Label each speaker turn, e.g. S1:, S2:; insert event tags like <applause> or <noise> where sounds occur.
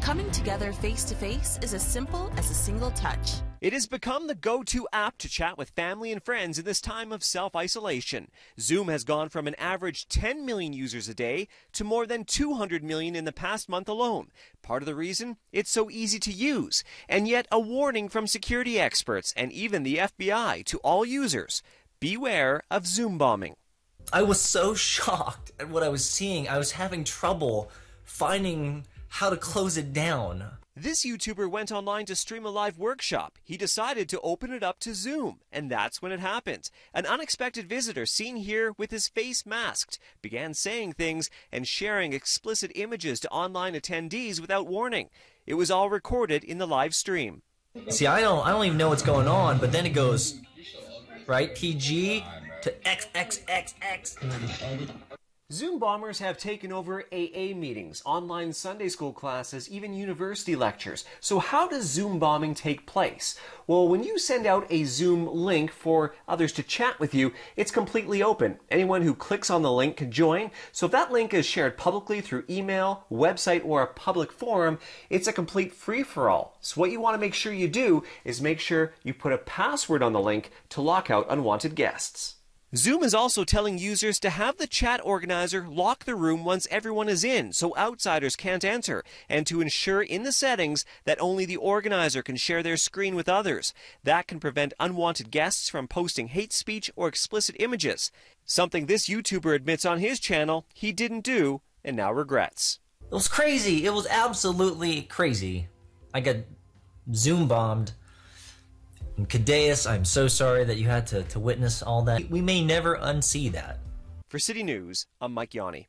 S1: Coming together
S2: face to face is as
S1: simple as a single touch. It has become the go to app to chat with family and friends in this time of self isolation. Zoom has gone from an average 10 million users a day to more than 200 million in the past month alone. Part of the reason? It's so easy to use. And yet, a warning from security experts and even the FBI to all users beware of Zoom bombing. I was so <laughs> shocked at what I was seeing. I was having trouble finding how to close it down. This YouTuber went online to stream a live workshop. He decided to open it up to Zoom, and that's when it happened. An unexpected visitor seen here with his face masked began saying things and sharing explicit images to online attendees without warning. It was all recorded in the live stream.
S2: See, I don't I don't even know what's going on, but then it goes right PG to XXXX.
S1: Zoom bombers have taken over AA meetings, online Sunday school classes, even university lectures. So how does Zoom bombing take place? Well, when you send out a Zoom link for others to chat with you, it's completely open. Anyone who clicks on the link can join. So if that link is shared publicly through email, website, or a public forum, it's a complete free-for-all. So what you want to make sure you do is make sure you put a password on the link to lock out unwanted guests. Zoom is also telling users to have the chat organizer lock the room once everyone is in so outsiders can't enter, and to ensure in the settings that only the organizer can share their screen with others. That can prevent unwanted guests from posting hate speech or explicit images, something this YouTuber admits on his channel he didn't do and now regrets. It was crazy. It was absolutely crazy. I got Zoom bombed
S2: Cadeus, I'm so sorry that you had to, to witness all that. We may never unsee that. For City News, I'm Mike Yanni.